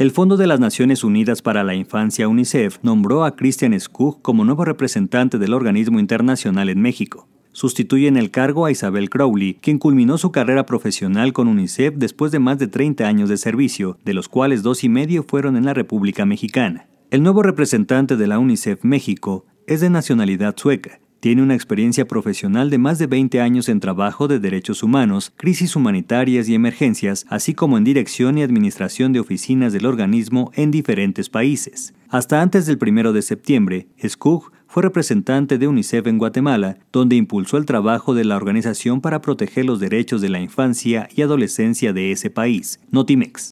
El Fondo de las Naciones Unidas para la Infancia UNICEF nombró a Christian Skug como nuevo representante del organismo internacional en México. Sustituye en el cargo a Isabel Crowley, quien culminó su carrera profesional con UNICEF después de más de 30 años de servicio, de los cuales dos y medio fueron en la República Mexicana. El nuevo representante de la UNICEF México es de nacionalidad sueca tiene una experiencia profesional de más de 20 años en trabajo de derechos humanos, crisis humanitarias y emergencias, así como en dirección y administración de oficinas del organismo en diferentes países. Hasta antes del 1 de septiembre, Skug fue representante de UNICEF en Guatemala, donde impulsó el trabajo de la organización para proteger los derechos de la infancia y adolescencia de ese país, Notimex.